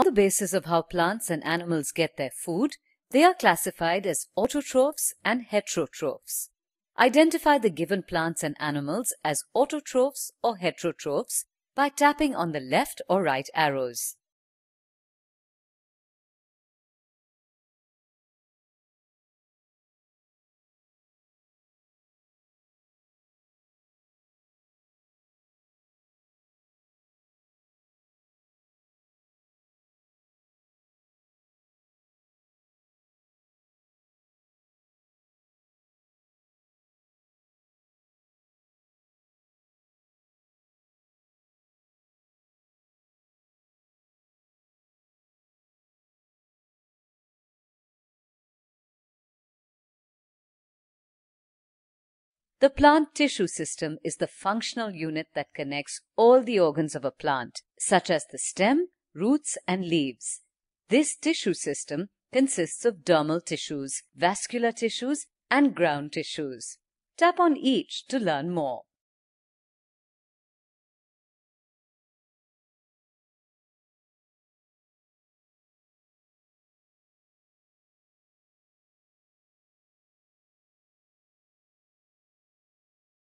On the basis of how plants and animals get their food, they are classified as autotrophs and heterotrophs. Identify the given plants and animals as autotrophs or heterotrophs by tapping on the left or right arrows. The plant tissue system is the functional unit that connects all the organs of a plant, such as the stem, roots, and leaves. This tissue system consists of dermal tissues, vascular tissues, and ground tissues. Tap on each to learn more.